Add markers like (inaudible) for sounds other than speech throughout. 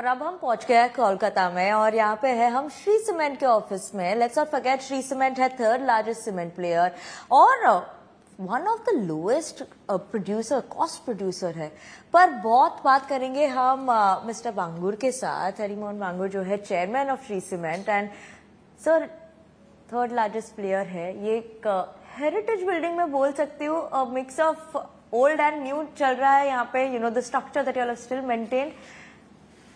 और अब हम पहुंच गए हैं कोलकाता में और यहाँ पे है हम श्री सीमेंट के ऑफिस में let's not forget Shree cement है थर्ड लार्जेस्ट सीमेंट प्लेयर और one of the lowest producer cost producer है पर बहुत बात करेंगे हम मिस्टर uh, बांगुर के साथ हरिमोहन बांगुर जो है chairman of Shree cement and sir third largest player है ये एक हेरिटेज uh, बिल्डिंग में बोल सकती हूँ mix of old and new चल रहा है यहाँ पे you know the structure that you are still maintained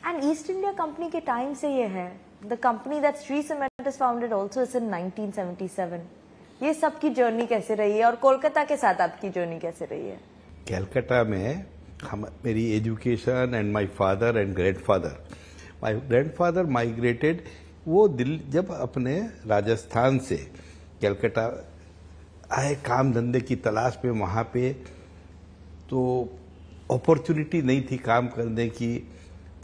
and East India company के टाइम से ये है the company that Shri cement is founded also is in 1977 ये सब की जर्नी कैसे रही है और कोलकाता के साथ आपकी जर्नी कैसे रही है कैलकाटा में हम मेरी education and my father and grandfather my grandfather migrated वो दिल जब अपने राजस्थान से कैलकाटा आए काम धंधे की तलाश में वहाँ पे तो अपॉर्चुनिटी नहीं थी काम करने की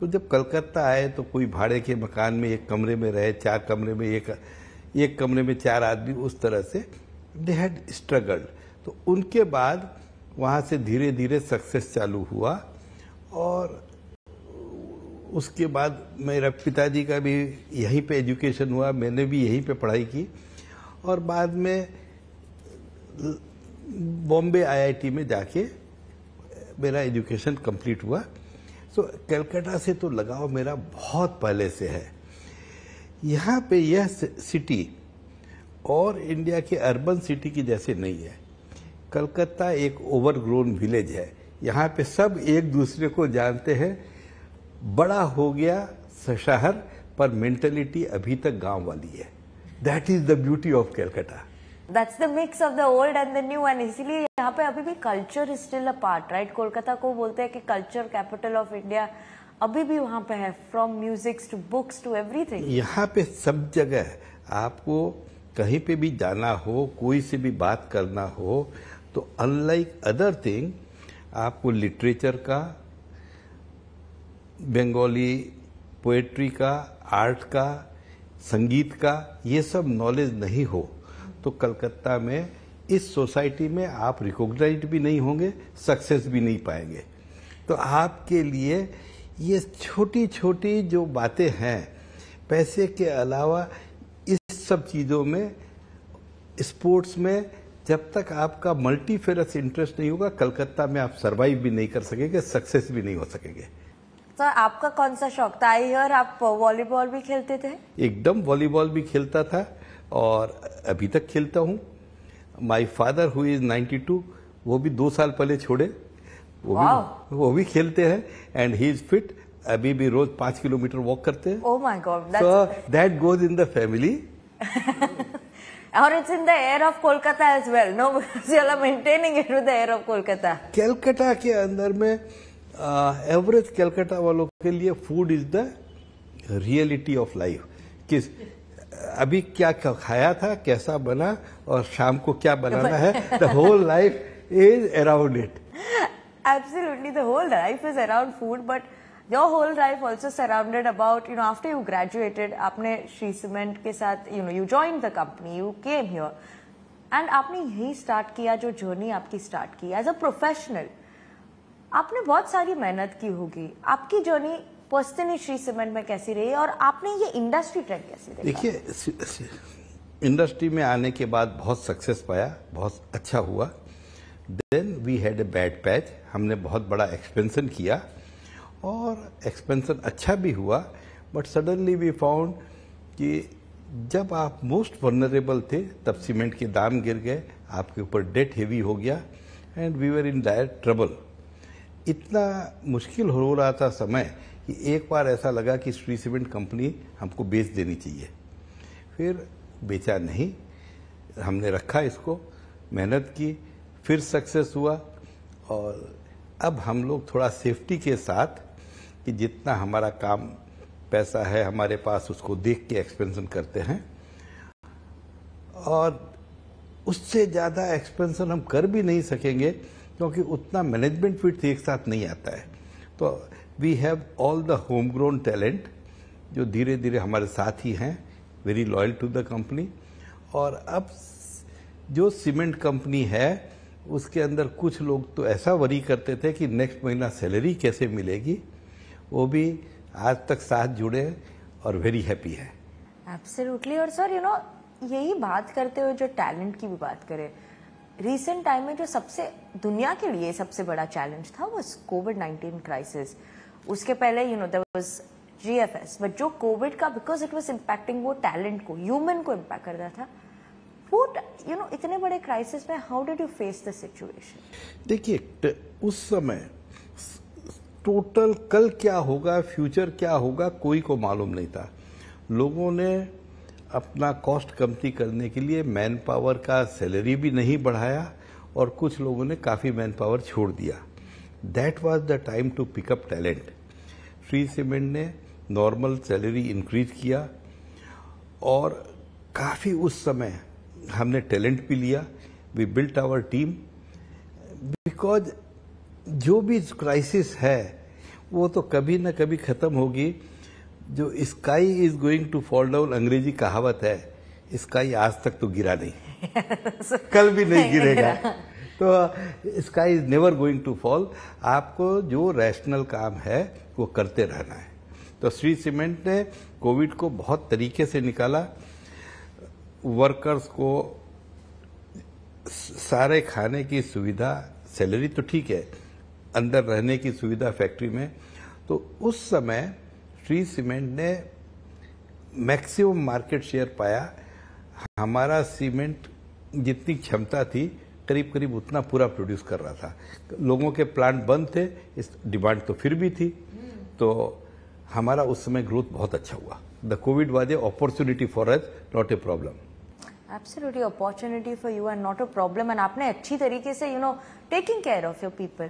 तो जब कलकत्ता आए तो कोई भाड़े के मकान में एक कमरे में रहे चार कमरे में एक एक कमरे में चार आदमी उस तरह से दे हैड स्ट्रगल्ड तो उनके बाद वहाँ से धीरे धीरे सक्सेस चालू हुआ और उसके बाद मेरा पिताजी का भी यहीं पे एजुकेशन हुआ मैंने भी यहीं पे पढ़ाई की और बाद में बॉम्बे आईआईटी में जाके मेरा एजुकेशन कंप्लीट हुआ तो कलकत्ता से तो लगाव मेरा बहुत पहले से है यहाँ पे यह सिटी और इंडिया के अर्बन सिटी की जैसे नहीं है कलकत्ता एक ओवरग्रोन विलेज है यहाँ पे सब एक दूसरे को जानते हैं बड़ा हो गया शहर पर मेंटेलिटी अभी तक गांव वाली है that is the beauty of Calcutta that's the mix of the old and the new and इसीलिए यहाँ पे अभी भी culture is still a part right Kolkata को बोलते हैं कि कल्चर कैपिटल ऑफ इंडिया अभी भी वहां पे है from music to books to everything यहाँ पे सब जगह आपको कहीं पे भी जाना हो कोई से भी बात करना हो तो अनलाइक अदर थिंग आपको लिटरेचर का बंगाली पोएट्री का आर्ट का संगीत का ये सब नॉलेज नहीं हो तो कलकत्ता में इस सोसाइटी में आप रिकॉग्नाइज भी नहीं होंगे सक्सेस भी नहीं पाएंगे तो आपके लिए ये छोटी छोटी जो बातें हैं पैसे के अलावा इस सब चीज़ों में स्पोर्ट्स में जब तक आपका मल्टी फेरस इंटरेस्ट नहीं होगा कलकत्ता में आप सरवाइव भी नहीं कर सकेंगे सक्सेस भी नहीं हो सकेंगे सर आपका कौन सा शौक था आई और आप वॉलीबॉल भी खेलते थे एकदम वॉलीबॉल भी खेलता था और अभी तक खेलता हूँ माई फादर हु इज 92 वो भी दो साल पहले छोड़े वो भी वो भी खेलते हैं एंड ही इज फिट अभी भी रोज पांच किलोमीटर वॉक करते हैं that goes in the family और it's in the air of Kolkata as well no maintaining it with the air of Kolkata Calcutta के अंदर में एवरेज uh, कैलकाटा वालों के लिए food is the reality of life किस अभी क्या खाया था कैसा बना और शाम को क्या बनाना है the whole life is around it absolutely the whole life is around food but your whole life also surrounded about you know after you graduated आपने श्री सीमेंट के साथ you know you join the company you came your and आपने यही start किया जो journey आपकी start की as a professional आपने बहुत सारी मेहनत की होगी आपकी जर्नी पर्सनली श्री सीमेंट में कैसी रही और आपने ये इंडस्ट्री ट्रेंड कैसी रही देखिए इंडस्ट्री में आने के बाद बहुत सक्सेस पाया बहुत अच्छा हुआ then we had a bad patch हमने बहुत बड़ा एक्सपेंसन किया और एक्सपेंसन अच्छा भी हुआ बट सडनली वी फाउंड कि जब आप मोस्ट वर्नरेबल थे तब सीमेंट के दाम गिर गए आपके ऊपर डेट हेवी हो गया and we were in dire trouble इतना मुश्किल हो रहा था समय कि एक बार ऐसा लगा कि स्ट्री सीमेंट कंपनी हमको बेच देनी चाहिए फिर बेचा नहीं हमने रखा इसको मेहनत की फिर सक्सेस हुआ और अब हम लोग थोड़ा सेफ्टी के साथ कि जितना हमारा काम पैसा है हमारे पास उसको देख के एक्सपेंशन करते हैं और उससे ज़्यादा एक्सपेंशन हम कर भी नहीं सकेंगे क्योंकि उतना मैनेजमेंट फिट एक साथ नहीं आता है तो we have all the home grown talent जो धीरे धीरे हमारे साथ ही हैं very loyal to the company और अब जो सीमेंट कंपनी है उसके अंदर कुछ लोग तो ऐसा वरी करते थे कि नेक्स्ट महीना सैलरी कैसे मिलेगी वो भी आज तक साथ जुड़े और वेरी हैप्पी है एब्सोल्युटली और सर यू नो यही बात करते हुए जो टैलेंट की भी बात करें रिसेंट टाइम में जो सबसे दुनिया के लिए सबसे बड़ा चैलेंज था वो कोविड नाइन्टीन क्राइसिस उसके पहले you know there was G F S but जो कोविड का बिकॉज इट वॉज इम्पैक्टिंग वो टैलेंट को ह्यूमन को इम्पैक्ट करता था वो यू नो इतने बड़े क्राइसिस में how did you face the situation देखिए उस समय टोटल कल क्या होगा फ्यूचर क्या होगा कोई को मालूम नहीं था लोगों ने अपना कॉस्ट कमती करने के लिए मैन पावर का सैलरी भी नहीं बढ़ाया और कुछ लोगों ने काफ़ी मैन पावर छोड़ दिया that was the time to pick up talent Shri cement ने नॉर्मल सैलरी इंक्रीज किया और काफ़ी उस समय हमने टैलेंट भी लिया we built our team because जो भी क्राइसिस है वो तो कभी ना कभी ख़त्म होगी जो sky is going to fall down अंग्रेजी कहावत है स्काई आज तक तो गिरा नहीं (laughs) कल भी नहीं गिरेगा तो sky is never going to fall आपको जो रैशनल काम है वो करते रहना है तो श्री सीमेंट ने कोविड को बहुत तरीके से निकाला वर्कर्स को सारे खाने की सुविधा सैलरी तो ठीक है अंदर रहने की सुविधा फैक्ट्री में तो उस समय श्री सीमेंट ने मैक्सिमम मार्केट शेयर पाया हमारा सीमेंट जितनी क्षमता थी करीब करीब उतना पूरा प्रोड्यूस कर रहा था लोगों के प्लांट बंद थे इस डिमांड तो फिर भी थी तो हमारा उस समय ग्रोथ बहुत अच्छा हुआ the Covid was a opportunity for us not a problem absolutely opportunity for you and not a problem and आपने अच्छी तरीके से you know taking care of your people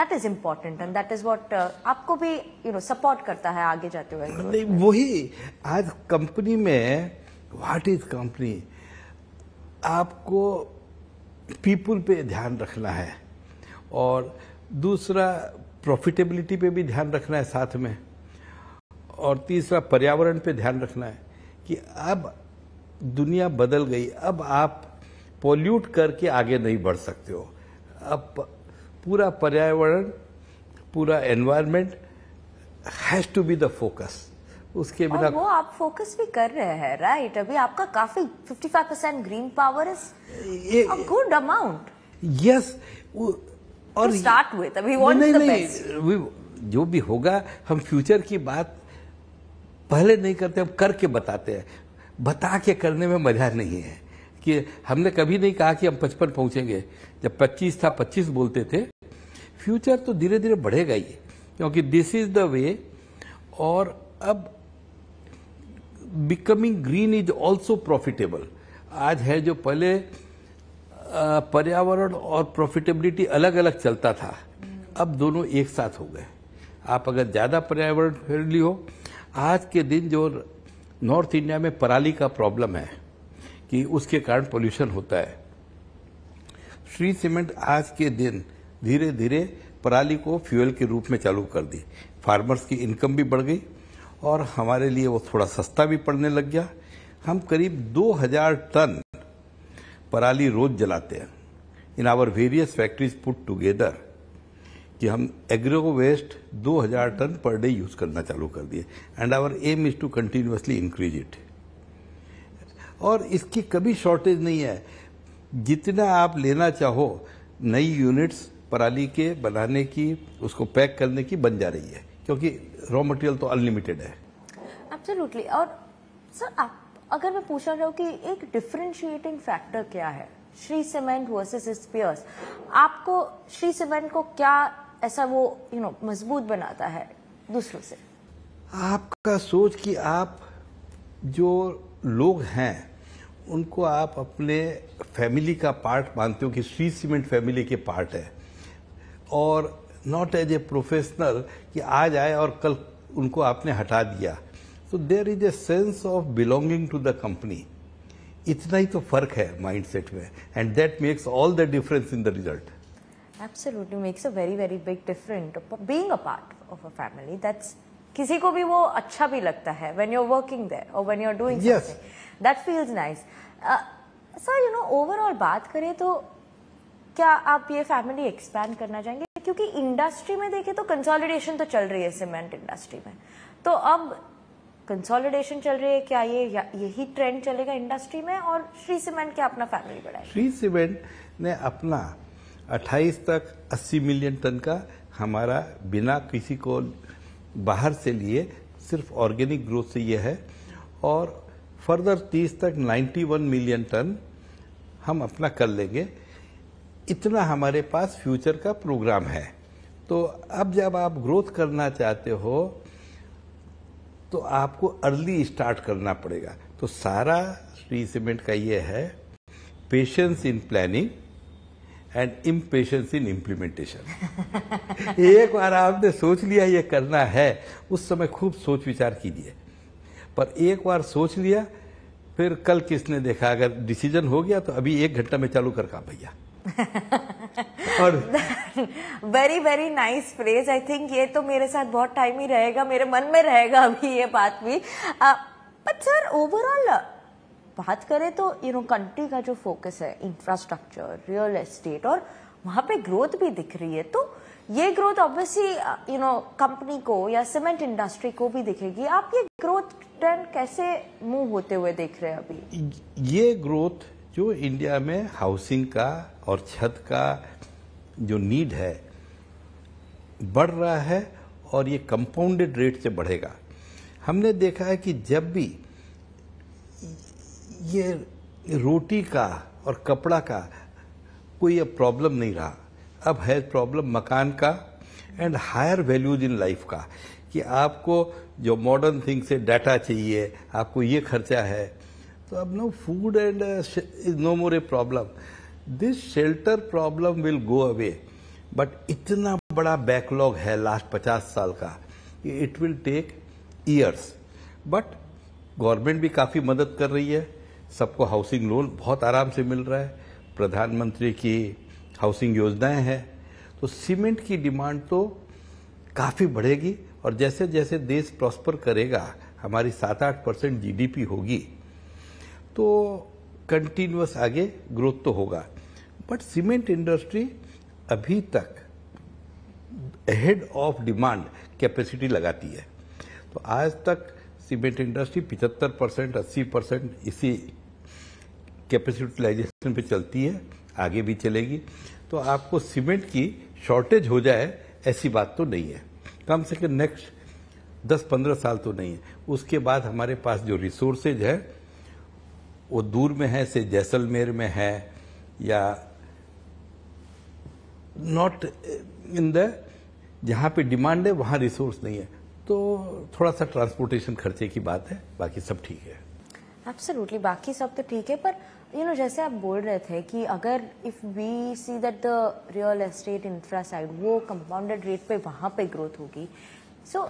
that is important and that is what आपको भी you know support करता है आगे जाते हुए वही आज कंपनी में व्हाट इज कंपनी आपको पीपुल पे ध्यान रखना है और दूसरा प्रॉफिटेबिलिटी पे भी ध्यान रखना है साथ में और तीसरा पर्यावरण पे ध्यान रखना है कि अब दुनिया बदल गई अब आप पोल्यूट करके आगे नहीं बढ़ सकते हो अब पूरा पर्यावरण पूरा environment has to be the focus उसके बिना वो आप फोकस भी कर रहे हैं राइट अभी आपका काफी 55 percent green power is a good amount yes और स्टार्ट हुए अभी नहीं, नहीं, नहीं, जो भी होगा हम फ्यूचर की बात पहले नहीं करते हम करके बताते हैं बता के करने में मजा नहीं है कि हमने कभी नहीं कहा कि हम पचपन पहुंचेंगे जब 25 था 25 बोलते थे फ्यूचर तो धीरे धीरे बढ़ेगा ही क्योंकि दिस इज द वे और अब becoming green is also profitable आज है जो पहले पर्यावरण और प्रॉफिटेबिलिटी अलग अलग चलता था अब दोनों एक साथ हो गए आप अगर ज़्यादा पर्यावरण फ्रेंडली हो आज के दिन जो नॉर्थ इंडिया में पराली का प्रॉब्लम है कि उसके कारण पोल्यूशन होता है श्री सीमेंट आज के दिन धीरे धीरे पराली को फ्यूल के रूप में चालू कर दी फार्मर्स की इनकम भी बढ़ गई और हमारे लिए वो थोड़ा सस्ता भी पड़ने लग गया हम करीब 2000 टन पराली रोज जलाते हैं in our various factories put together कि हम agro waste 2000 ton per day use करना चालू कर दिए and our aim is to continuously increase it और इसकी कभी शॉर्टेज नहीं है जितना आप लेना चाहो नई यूनिट्स पराली के बनाने की उसको पैक करने की बन जा रही है क्योंकि रॉ मटेरियल तो अनलिमिटेड है एब्सोल्युटली और सर आप अगर मैं पूछा जाऊँ कि एक डिफ्रेंशिएटिंग फैक्टर क्या है श्री सीमेंट वर्सेस इस पियर्स आपको श्री सीमेंट को क्या ऐसा वो यू you नो know, मजबूत बनाता है दूसरों से आपका सोच कि आप जो लोग हैं उनको आप अपने फैमिली का पार्ट मानते हो कि श्री सीमेंट फैमिली के पार्ट है और नॉट एज ए प्रोफेशनल कि आज आए और कल उनको आपने हटा दिया तो there is a sense of belonging to the company इतना ही तो फर्क है माइंडसेट में and that makes all the difference in the result absolutely makes a very very big different being a part of a family that's किसी को भी वो अच्छा भी लगता है when you are working there और when you are doing something that feels nice sir you know overall बात करें तो क्या आप ये फैमिली एक्सपैंड करना चाहेंगे क्योंकि इंडस्ट्री में देखे तो कंसोलिडेशन तो चल रही है सीमेंट इंडस्ट्री में तो अब कंसोलिडेशन चल रही है क्या ये यही ट्रेंड चलेगा इंडस्ट्री में और श्री सीमेंट क्या अपना फैमिली बढ़ाए श्री सीमेंट ने अपना 28 तक 80 मिलियन टन का हमारा बिना किसी को बाहर से लिए सिर्फ ऑर्गेनिक ग्रोथ से यह है और फर्दर 30 तक 91 मिलियन टन हम अपना कर लेंगे इतना हमारे पास फ्यूचर का प्रोग्राम है तो अब जब आप ग्रोथ करना चाहते हो तो आपको अर्ली स्टार्ट करना पड़ेगा तो सारा श्री सीमेंट का ये है patience in planning and patience in implementation एक बार आपने सोच लिया ये करना है उस समय खूब सोच विचार कीजिए पर एक बार सोच लिया फिर कल किसने देखा अगर डिसीजन हो गया तो अभी एक घंटा में चालू कर कहा भैया और very very nice phrase I think ये तो मेरे साथ बहुत टाइम ही रहेगा मेरे मन में रहेगा अभी ये बात भी बट सर ओवरऑल बात करें तो यू नो कंट्री का जो फोकस है इंफ्रास्ट्रक्चर रियल एस्टेट और वहां पे ग्रोथ भी दिख रही है तो ये growth obviously you know company को या सीमेंट इंडस्ट्री को भी दिखेगी आप ये ग्रोथ ट्रेंड कैसे मूव होते हुए देख रहे हैं अभी ये ग्रोथ जो इंडिया में हाउसिंग का और छत का जो नीड है बढ़ रहा है और ये कंपाउंडेड रेट से बढ़ेगा हमने देखा है कि जब भी ये रोटी का और कपड़ा का कोई अब प्रॉब्लम नहीं रहा अब है प्रॉब्लम मकान का and higher values in life का कि आपको जो मॉडर्न थिंग से डाटा चाहिए आपको ये खर्चा है तो अब no food and is no more a problem this shelter problem will go away but इतना बड़ा बैकलॉग है लास्ट पचास साल का it will take years but government भी काफ़ी मदद कर रही है सबको हाउसिंग लोन बहुत आराम से मिल रहा है प्रधानमंत्री की हाउसिंग योजनाएं हैं तो सीमेंट की डिमांड तो काफ़ी बढ़ेगी और जैसे जैसे देश प्रॉस्पर करेगा हमारी सात आठ परसेंट जीडीपी होगी तो कंटिन्यूस आगे ग्रोथ तो होगा बट सीमेंट इंडस्ट्री अभी तक हेड ऑफ डिमांड कैपेसिटी लगाती है तो आज तक सीमेंट इंडस्ट्री 75 परसेंट अस्सी परसेंट इसी कैपेसिटिलाइजेशन पे चलती है आगे भी चलेगी तो आपको सीमेंट की शॉर्टेज हो जाए ऐसी बात तो नहीं है कम से कम नेक्स्ट 10-15 साल तो नहीं है उसके बाद हमारे पास जो रिसोर्सेज है वो दूर में है से जैसलमेर में है या नॉट इन द जहाँ पे डिमांड है वहाँ रिसोर्स नहीं है तो थोड़ा सा ट्रांसपोर्टेशन खर्चे की बात है बाकी सब ठीक है एब्सोल्युटली बाकी सब तो ठीक है पर यू you नो know, जैसे आप बोल रहे थे कि अगर if we see that the real estate infra side वो कंपाउंडेड रेट पे वहाँ पे ग्रोथ होगी सो so,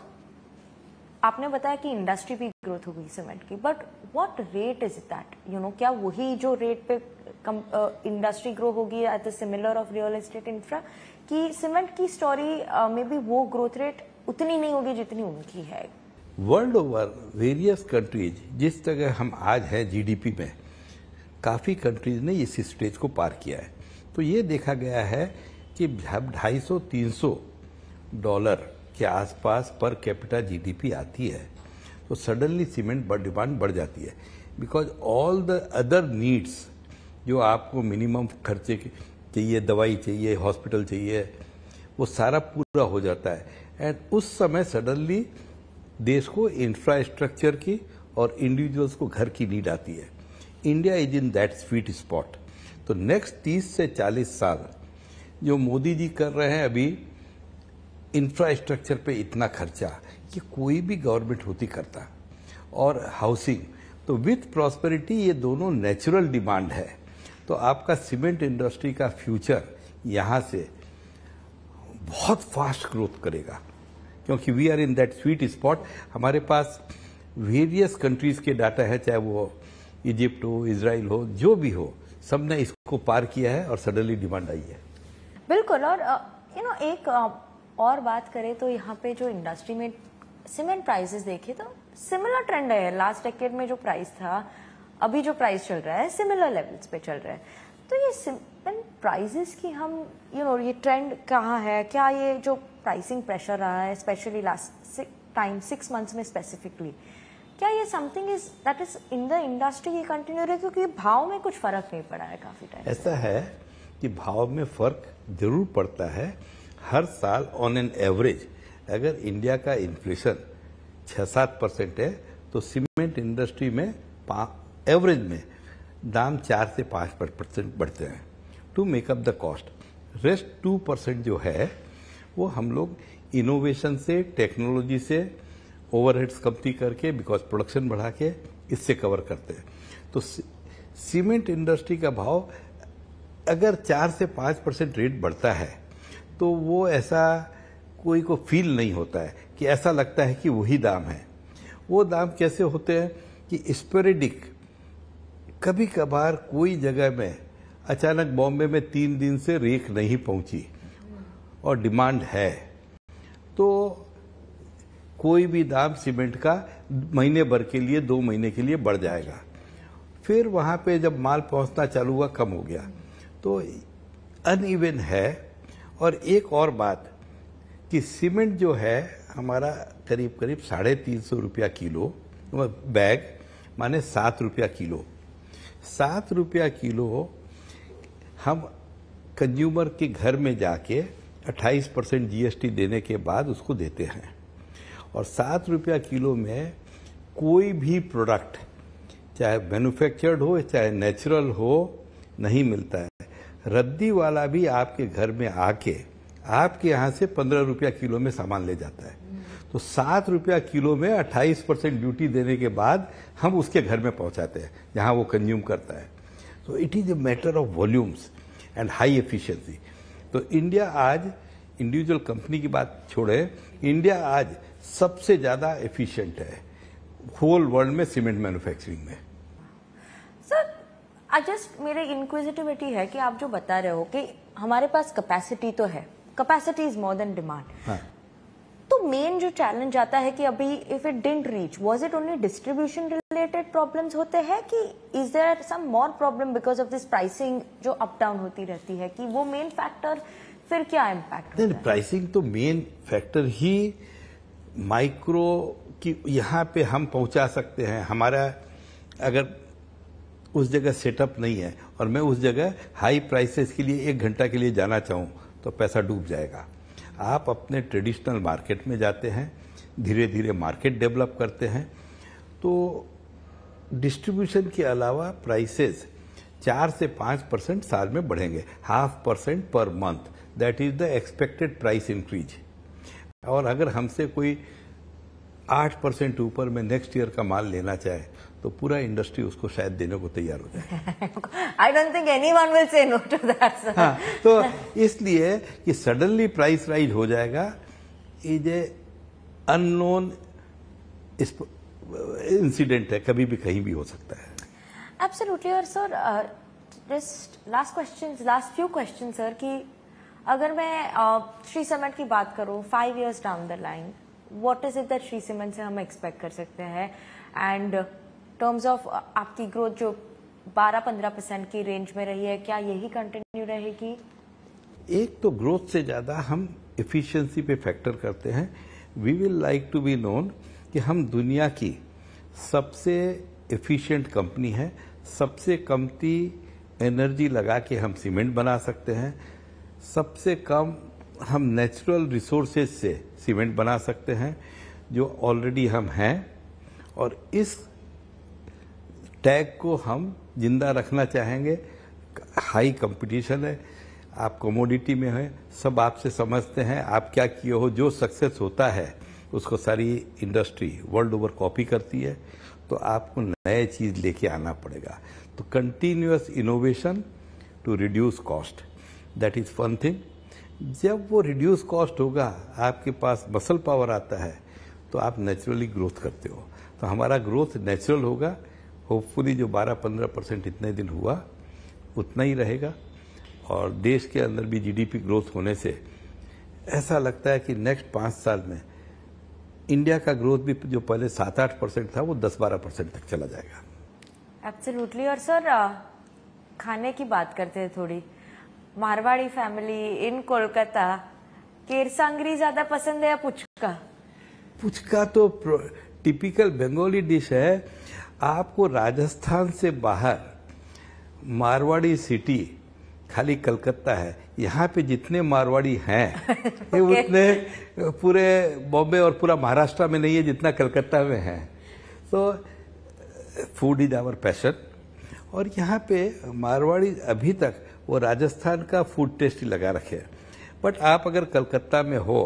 आपने बताया कि इंडस्ट्री भी ग्रोथ हो गई सीमेंट की but what rate is that you know क्या वही जो रेट पे इंडस्ट्री ग्रो होगी at the similar of real estate infra कि सीमेंट की स्टोरी में भी वो ग्रोथ रेट उतनी नहीं होगी जितनी उनकी है वर्ल्ड ओवर वेरियस कंट्रीज जिस जगह हम आज हैं जीडीपी में काफ़ी कंट्रीज ने इस स्टेज को पार किया है तो ये देखा गया है कि ढाई सौ तीन सौ डॉलर के आसपास पर कैपिटा जीडीपी आती है तो सडनली सीमेंट डिमांड बढ़ जाती है because all the other needs जो आपको मिनिमम खर्चे के चाहिए दवाई चाहिए हॉस्पिटल चाहिए वो सारा पूरा हो जाता है एंड उस समय सडनली देश को इंफ्रास्ट्रक्चर की और इंडिविजुअल्स को घर की नीड आती है India is in that sweet spot तो नेक्स्ट 30 से 40 साल जो मोदी जी कर रहे हैं अभी इंफ्रास्ट्रक्चर पे इतना खर्चा कि कोई भी गवर्नमेंट होती करता और हाउसिंग तो विथ प्रॉस्पेरिटी ये दोनों नेचुरल डिमांड है तो आपका सीमेंट इंडस्ट्री का फ्यूचर यहाँ से बहुत फास्ट ग्रोथ करेगा क्योंकि we are in that sweet spot हमारे पास वेरियस कंट्रीज के डाटा है चाहे वो इजिप्ट हो इसराइल हो जो भी हो सबने इसको पार किया है और सडनली डिमांड आई है बिल्कुल और यू uh, नो एक uh, और बात करें तो यहाँ पे जो इंडस्ट्री में सीमेंट प्राइसेस देखे तो सिमिलर ट्रेंड है लास्ट डेकेड में जो प्राइस था अभी जो प्राइस चल रहा है सिमिलर लेवल्स पे चल रहा है तो ये सीमेंट प्राइसेस की हम यू नो ये ट्रेंड कहाँ है क्या ये जो प्राइसिंग प्रेशर रहा है specially last time six months में स्पेसिफिकली क्या ये something is that is in the industry ये कंटिन्यू रहे क्योंकि भाव में कुछ फर्क नहीं पड़ा है काफी टाइम ऐसा है कि भाव में फर्क जरूर पड़ता है हर साल ऑन एन एवरेज अगर इंडिया का इन्फ्लेशन छह सात परसेंट है तो सीमेंट इंडस्ट्री में एवरेज में दाम चार से पांच परसेंट बढ़ते हैं to make up the cost rest two percent जो है वो हम लोग इनोवेशन से टेक्नोलॉजी से ओवरहेड्स कमती करके बिकॉज प्रोडक्शन बढ़ा के इससे कवर करते हैं तो सीमेंट इंडस्ट्री का भाव अगर चार से पांच परसेंट रेट बढ़ता है तो वो ऐसा कोई को फील नहीं होता है कि ऐसा लगता है कि वही दाम है वो दाम कैसे होते हैं कि स्पेरेडिक कभी कभार कोई जगह में अचानक बॉम्बे में तीन दिन से रेख नहीं पहुंची और डिमांड है तो कोई भी दाम सीमेंट का महीने भर के लिए दो महीने के लिए बढ़ जाएगा फिर वहां पे जब माल पहुंचना चालू हुआ कम हो गया तो अनइवन है और एक और बात कि सीमेंट जो है हमारा करीब करीब साढ़े तीन सौ रुपया किलो बैग माने सात रुपया किलो सात रुपया किलो हम कंज्यूमर के घर में जाके 28 परसेंट जीएसटी देने के बाद उसको देते हैं और सात रुपया किलो में कोई भी प्रोडक्ट चाहे मैन्युफैक्चर्ड हो चाहे नेचुरल हो नहीं मिलता है रद्दी वाला भी आपके घर में आके आपके यहाँ से पंद्रह रुपया किलो में सामान ले जाता है तो सात रुपया किलो में अट्ठाईस परसेंट ड्यूटी देने के बाद हम उसके घर में पहुंचाते हैं जहाँ वो कंज्यूम करता है तो it is a matter of volumes and high efficiency तो इंडिया आज इंडिविजुअल कंपनी की बात छोड़े इंडिया आज सबसे ज़्यादा एफिशिएंट है होल वर्ल्ड में सीमेंट मैन्युफैक्चरिंग में जस्ट मेरे इनक्विजिटिविटी है कि आप जो बता रहे हो कि हमारे पास कैपेसिटी तो है capacity is more than demand तो मेन जो चैलेंज आता है कि अभी if it didn't reach was it only distribution related problems होते हैं कि is there some more problem because of this pricing जो अप डाउन होती रहती है कि वो मेन फैक्टर फिर क्या इम्पैक्ट प्राइसिंग तो मेन फैक्टर ही माइक्रो की यहाँ पे हम पहुंचा सकते हैं हमारा अगर उस जगह सेटअप नहीं है और मैं उस जगह हाई प्राइसेस के लिए एक घंटा के लिए जाना चाहूँ तो पैसा डूब जाएगा आप अपने ट्रेडिशनल मार्केट में जाते हैं धीरे धीरे मार्केट डेवलप करते हैं तो डिस्ट्रीब्यूशन के अलावा प्राइसेस चार से पाँच परसेंट साल में बढ़ेंगे half percent per month that is the expected price increase और अगर हमसे कोई आठ परसेंट ऊपर में नेक्स्ट ईयर का माल लेना चाहे तो पूरा इंडस्ट्री उसको शायद देने को तैयार हो जाए I don't think anyone will say no to that तो इसलिए कि सडनली प्राइस राइज हो जाएगा इज ए अननोन इंसिडेंट है कभी भी कहीं भी हो सकता है एब्सोल्युटली और sir just last question last few question sir कि अगर मैं श्री uh, सीमेंट की बात करूं five years down the line what is it that Shri cement से हम एक्सपेक्ट कर सकते हैं एंड टर्म्स ऑफ uh, आपकी ग्रोथ जो 12-15 परसेंट की रेंज में रही है क्या यही कंटिन्यू रहेगी एक तो ग्रोथ से ज़्यादा हम इफिशियंसी पे फैक्टर करते हैं we will like to be known कि हम दुनिया की सबसे इफिशियंट कंपनी है सबसे कमती एनर्जी लगा के हम सीमेंट बना सकते हैं सबसे कम हम नेचुरल रिसोर्सेज से सीमेंट बना सकते हैं जो ऑलरेडी हम हैं और इस टैग को हम जिंदा रखना चाहेंगे हाई कंपटीशन है आप कमोडिटी में हैं सब आपसे समझते हैं आप क्या किए हो जो सक्सेस होता है उसको सारी इंडस्ट्री वर्ल्ड ओवर कॉपी करती है तो आपको नए चीज़ लेके आना पड़ेगा तो continuous innovation to reduce cost that is one thing जब वो रिड्यूस कॉस्ट होगा आपके पास मसल पावर आता है तो आप नेचुरली ग्रोथ करते हो तो हमारा ग्रोथ नेचुरल होगा होपफुली जो 12-15 परसेंट इतने दिन हुआ उतना ही रहेगा और देश के अंदर भी जीडीपी ग्रोथ होने से ऐसा लगता है कि नेक्स्ट पाँच साल में इंडिया का ग्रोथ भी जो पहले सात आठ परसेंट था वो दस बारह परसेंट तक चला जाएगा एब्सोल्युटली और सर खाने की बात करते हैं थोड़ी मारवाड़ी फैमिली इन कोलकाता केरसांगरी ज्यादा पसंद है या पुचका पुचका तो टिपिकल बंगाली डिश है आपको राजस्थान से बाहर मारवाड़ी सिटी खाली कलकत्ता है यहाँ पे जितने मारवाड़ी हैं (laughs) ये उतने पूरे बॉम्बे और पूरा महाराष्ट्र में नहीं है जितना कलकत्ता में है तो फूड इज आवर पैशन और यहाँ पे मारवाड़ी अभी तक वो राजस्थान का फूड टेस्ट ही लगा रखे बट आप अगर कलकत्ता में हो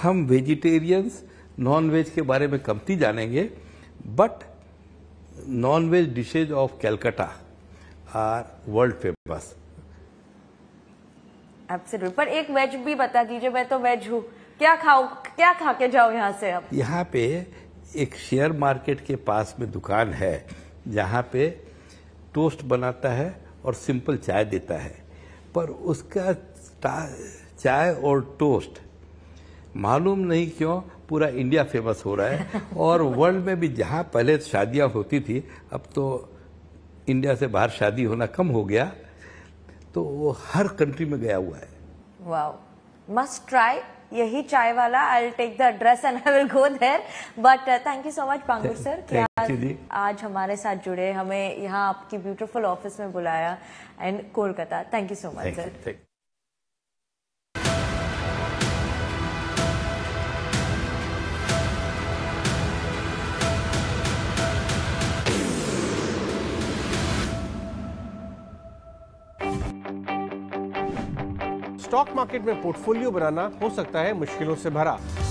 हम वेजिटेरियंस नॉन वेज के बारे में कमती जानेंगे But non-veg dishes of Calcutta are world famous. Absolutely. पर एक वेज भी बता दीजिए मैं तो वेज हूँ क्या खाओ क्या खा के जाओ यहाँ से आप यहाँ पे एक शेयर मार्केट के पास में दुकान है जहाँ पे टोस्ट बनाता है और सिंपल चाय देता है पर उसका चाय और टोस्ट मालूम नहीं क्यों पूरा इंडिया फेमस हो रहा है और वर्ल्ड में भी जहाँ पहले शादियाँ होती थी अब तो इंडिया से बाहर शादी होना कम हो गया तो वो हर कंट्री में गया हुआ है वाओ मस्ट ट्राई यही चाय वाला I take the address and I will go there but thank you so much पांगुर सर आज, आज हमारे साथ जुड़े हमें यहाँ आपकी ब्यूटीफुल ऑफिस में बुलाया and Kolkata thank you so much sir stock market में पोर्टफोलियो बनाना हो सकता है मुश्किलों से भरा